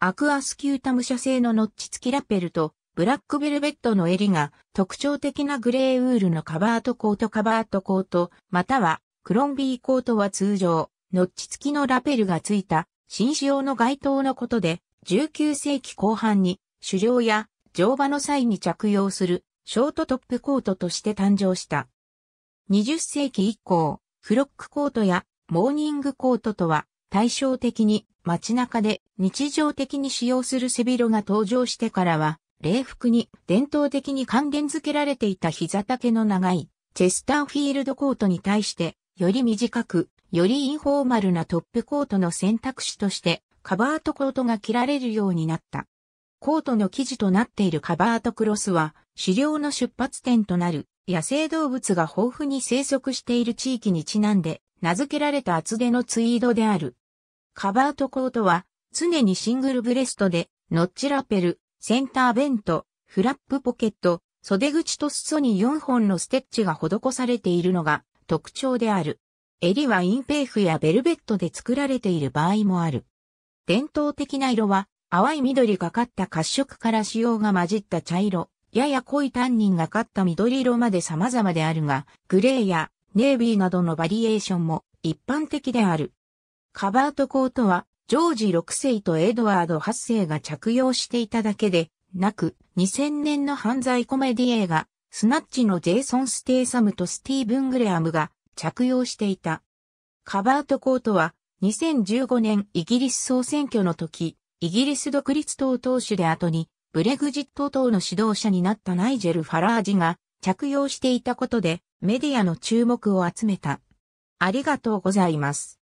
アクアスキュータム社製のノッチ付きラペルと、ブラックベルベットの襟が特徴的なグレーウールのカバートコートカバートコート、またはクロンビーコートは通常、ノッチ付きのラペルが付いた紳士用の街灯のことで、19世紀後半に狩猟や乗馬の際に着用するショートトップコートとして誕生した。20世紀以降、フロックコートやモーニングコートとは対照的に街中で日常的に使用する背広が登場してからは、礼服に伝統的に還元付けられていた膝丈の長いチェスターフィールドコートに対して、より短く、よりインフォーマルなトップコートの選択肢として、カバートコートが着られるようになった。コートの生地となっているカバートクロスは、狩猟の出発点となる野生動物が豊富に生息している地域にちなんで、名付けられた厚手のツイードである。カバートコートは、常にシングルブレストで、ノッチラペル、センターベント、フラップポケット、袖口と裾に4本のステッチが施されているのが特徴である。襟はインペーフやベルベットで作られている場合もある。伝統的な色は、淡い緑がかった褐色から使用が混じった茶色、やや濃いタンニンがかった緑色まで様々であるが、グレーやネイビーなどのバリエーションも一般的である。カバートコートは、ジョージ6世とエドワード8世が着用していただけで、なく、2000年の犯罪コメディ映画、スナッチのジェイソン・ステイサムとスティーブン・グレアムが着用していた。カバートコートは、2015年イギリス総選挙の時、イギリス独立党党首で後に、ブレグジット党の指導者になったナイジェル・ファラージが着用していたことでメディアの注目を集めた。ありがとうございます。